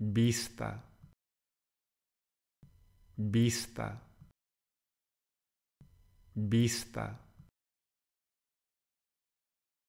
vista, vista, vista.